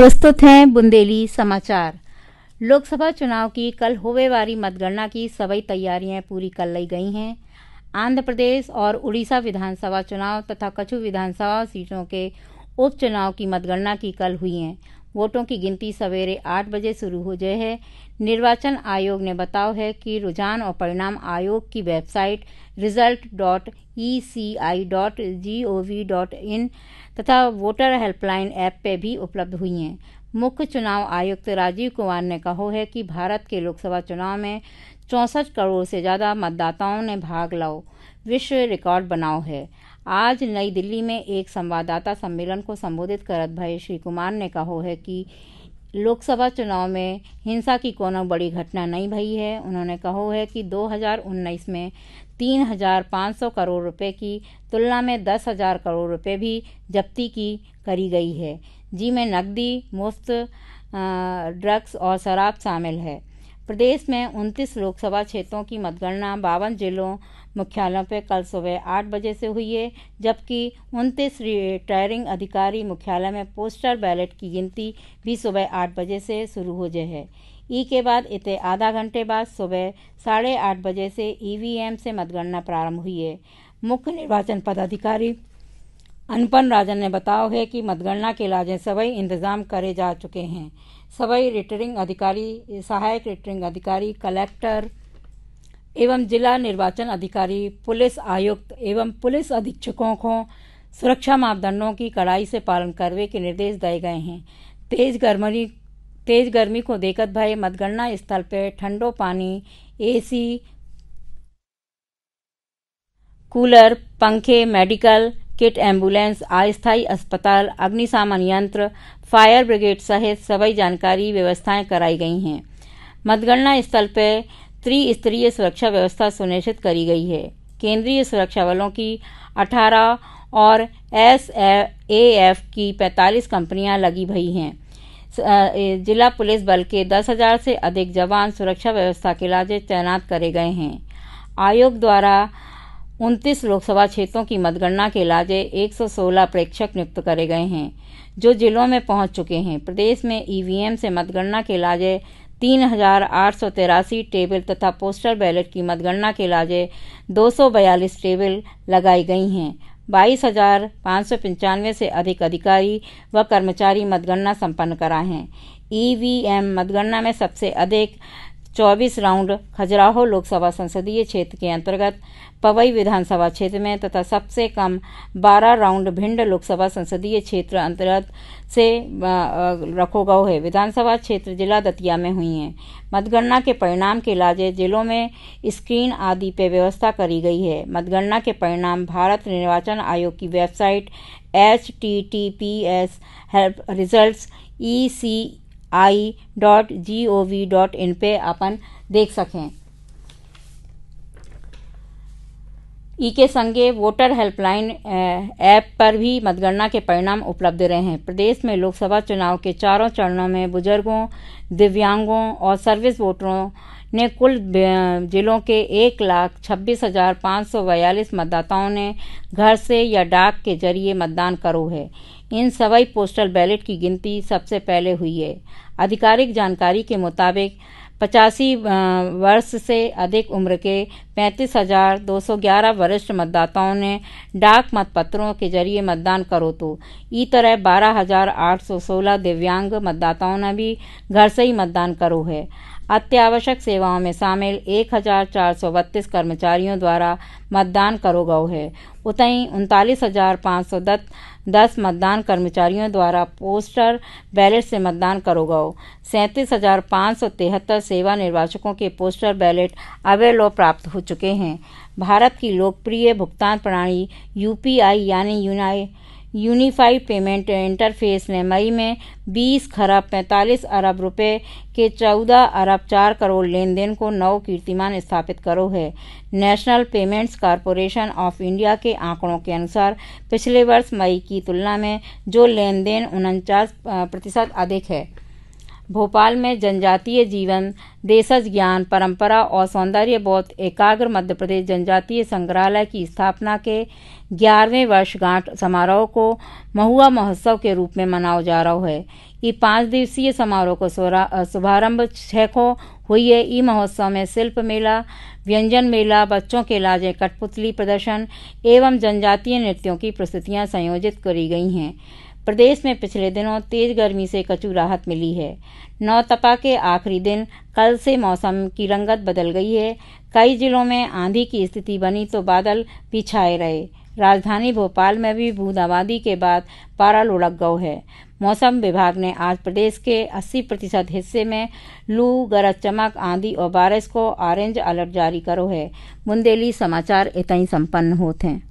प्रस्तुत हैं बुंदेली समाचार लोकसभा चुनाव की कल होवे वाली मतगणना की सभी तैयारियां पूरी कर ली गई हैं आंध्र प्रदेश और उड़ीसा विधानसभा चुनाव तथा कछु विधानसभा सीटों के उपचुनाव की मतगणना की कल हुई है वोटों की गिनती सवेरे आठ बजे शुरू हो जाए है निर्वाचन आयोग ने बताओ है कि रुझान और परिणाम आयोग की website result dot E C I dot G O V dot in तथा वोटर हेल्पलाइन ऐप पे भी उपलब्ध हुई हैं मुख्य चुनाव आयुक्त राजीव कुमार ने कहो है कि भारत के लोकसभा चुनाव में चौंसठ करोड़ से ज़्यादा मतदाताओं ने भाग लाओ विश्व रिकॉर्ड बनाओ है आज नई दिल्ली में एक संवाददाता सम्मेलन को संबोधित करत भय श्री कुमार ने कहो है कि लोकसभा चुनाव में हिंसा की कोनो बड़ी घटना नहीं भई है उन्होंने कहो है कि 2019 में 3,500 करोड़ रुपए की तुलना में 10,000 करोड़ रुपए भी जब्ती की करी गई है जी में नकदी मुफ्त ड्रग्स और शराब शामिल है प्रदेश में उनतीस लोकसभा क्षेत्रों की मतगणना बावन जिलों मुख्यालयों पर कल सुबह आठ बजे से हुई है जबकि उनतीस रिटायरिंग अधिकारी मुख्यालय में पोस्टर बैलेट की गिनती भी सुबह आठ बजे से शुरू हो जाए है ई के बाद इतने आधा घंटे बाद सुबह साढ़े आठ बजे से ईवीएम e से मतगणना प्रारंभ हुई है मुख्य निर्वाचन पदाधिकारी अनुपन राजन ने बताओ है कि मतगणना के लाजे सभी इंतजाम करे जा चुके हैं सभी रिटर्निंग अधिकारी सहायक रिटर्निंग अधिकारी कलेक्टर एवं जिला निर्वाचन अधिकारी पुलिस आयुक्त एवं पुलिस अधीक्षकों को सुरक्षा मापदंडों की कड़ाई से पालन करने के निर्देश दिए गए हैं तेज गर्मी तेज गर्मी को देखत भय मतगणना स्थल पर ठंडो पानी एसी कूलर पंखे मेडिकल किट एम्बुलेंस अस्थायी अस्पताल अग्निशामन यंत्र फायर ब्रिगेड सहित सभी जानकारी व्यवस्थाएं कराई गई हैं मतगणना स्थल पर त्रिस्तरीय सुरक्षा व्यवस्था सुनिश्चित करी गई है केंद्रीय सुरक्षा बलों की 18 और एस एफ की 45 कंपनियां लगी हुई हैं जिला पुलिस बल के 10,000 से अधिक जवान सुरक्षा व्यवस्था के लाजे तैनात करे गए हैं आयोग द्वारा उनतीस लोकसभा क्षेत्रों की मतगणना के लाजे 116 प्रेक्षक नियुक्त करे गए हैं जो जिलों में पहुंच चुके हैं प्रदेश में ईवीएम से मतगणना के लाजे तीन हजार आठ सौ तिरासी टेबल तथा पोस्टल बैलेट की मतगणना के लाजे दो सौ बयालीस टेबल लगाई गई हैं बाईस हजार सौ पंचानवे से अधिक अधिकारी व कर्मचारी मतगणना संपन्न करा हैं ईवीएम मतगणना में सबसे अधिक चौबीस राउंड खजुराहो लोकसभा संसदीय क्षेत्र के अंतर्गत पवई विधानसभा क्षेत्र में तथा सबसे कम बारह राउंड भिंड लोकसभा संसदीय क्षेत्र अंतर्गत से रखो गौ है विधानसभा क्षेत्र जिला दतिया में हुई हैं मतगणना के परिणाम के लाजे जिलों में स्क्रीन आदि पर व्यवस्था करी गई है मतगणना के परिणाम भारत निर्वाचन आयोग की website H T T P S help result E C I dot G O V dot in पर अपन देख सकें ई के संगे वोटर हेल्पलाइन ऐप पर भी मतगणना के परिणाम उपलब्ध रहे हैं प्रदेश में लोकसभा चुनाव के चारों चरणों में बुजुर्गों दिव्यांगों और सर्विस वोटरों ने कुल जिलों के एक लाख छब्बीस हजार पाँच सौ बयालीस मतदाताओं ने घर से या डाक के जरिए मतदान करो है इन सवाई पोस्टल बैलेट की गिनती सबसे पहले हुई है आधिकारिक जानकारी के मुताबिक पचासी वर्ष से अधिक उम्र के पैंतीस हजार दो सौ ग्यारह वरिष्ठ मतदाताओं ने डाक मतपत्रों के जरिए मतदान करो तो ई तरह बारह हजार आठ सौ सोलह दिव्यांग मतदाताओं ने भी घर से ही मतदान करो है अत्यावश्यक सेवाओं में शामिल एक हजार चार सौ बत्तीस कर्मचारियों द्वारा मतदान करो गौ है उतई उनतालीस हजार पाँच सौ दस मतदान कर्मचारियों द्वारा पोस्टर बैलेट से मतदान करो गौ सैंतीस हजार पाँच सौ तिहत्तर सेवा निर्वाचकों के पोस्टर बैलेट अवेलो प्राप्त हो चुके हैं भारत की लोकप्रिय भुगतान प्रणाली यूपीआई यानी यूनाइट यूनिफाइड पेमेंट इंटरफेस ने मई में 20 खरब पैंतालीस अरब रुपए के 14 अरब 4 करोड़ लेन देन को नव कीर्तिमान स्थापित करो है National Payments Corporation of India के आंकड़ों के अनुसार पिछले वर्ष मई की तुलना में जो लेन देन उनचास प्रतिशत अधिक है भोपाल में जनजातीय जीवन देशज ज्ञान परंपरा और सौंदर्य बौद्ध एकाग्र मध्य प्रदेश जनजातीय संग्रहालय की स्थापना के ग्यारहवें वर्षगांठ समारोह को महुआ महोत्सव के रूप में मनाया जा रहा है ये पाँच दिवसीय समारोह को शुभारंभ छः को हुई है ई महोत्सव में शिल्प मेला व्यंजन मेला बच्चों के लाजे कठपुतली प्रदर्शन एवं जनजातीय नृत्यों की प्रस्तुतियां संयोजित करी गई हैं प्रदेश में पिछले दिनों तेज गर्मी से कचू राहत मिली है नौतपा के आखिरी दिन कल से मौसम की रंगत बदल गई है कई जिलों में आंधी की स्थिति बनी तो बादल भी छाए रहे राजधानी भोपाल में भी बूंदाबांदी के बाद पारा लुढ़क गौ है मौसम विभाग ने आज प्रदेश के 80 प्रतिशत हिस्से में लू गरज चमक आंधी और बारिश को ऑरेंज अलर्ट जारी करो है बुंदेली समाचार इतना ही संपन्न होते हैं